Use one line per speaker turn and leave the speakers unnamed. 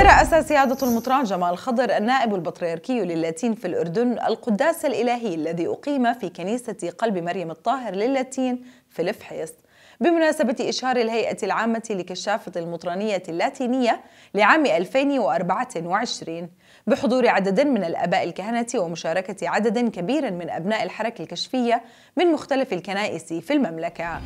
ترأس سيادة المطران جمال خضر النائب البطريركي للاتين في الأردن القداس الإلهي الذي أقيم في كنيسة قلب مريم الطاهر للاتين في الفحيص بمناسبة إشهار الهيئة العامة لكشافة المطرانية اللاتينية لعام 2024 بحضور عدد من الآباء الكهنة ومشاركة عدد كبير من أبناء الحركة الكشفية من مختلف الكنائس في المملكة